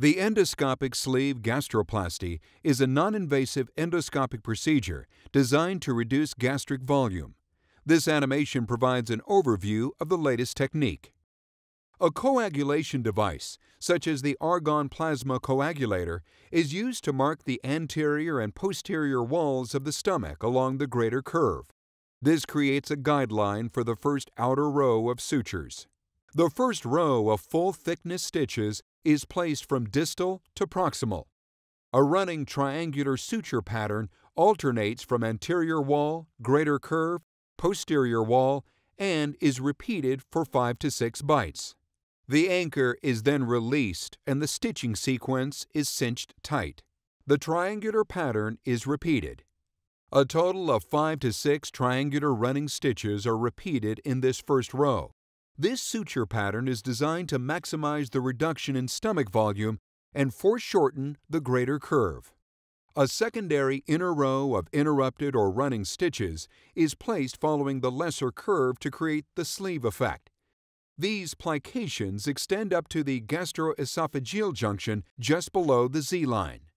The endoscopic sleeve gastroplasty is a non-invasive endoscopic procedure designed to reduce gastric volume. This animation provides an overview of the latest technique. A coagulation device, such as the argon plasma coagulator, is used to mark the anterior and posterior walls of the stomach along the greater curve. This creates a guideline for the first outer row of sutures. The first row of full thickness stitches is placed from distal to proximal. A running triangular suture pattern alternates from anterior wall, greater curve, posterior wall, and is repeated for 5 to 6 bites. The anchor is then released and the stitching sequence is cinched tight. The triangular pattern is repeated. A total of 5 to 6 triangular running stitches are repeated in this first row. This suture pattern is designed to maximize the reduction in stomach volume and foreshorten the greater curve. A secondary inner row of interrupted or running stitches is placed following the lesser curve to create the sleeve effect. These plications extend up to the gastroesophageal junction just below the Z-line.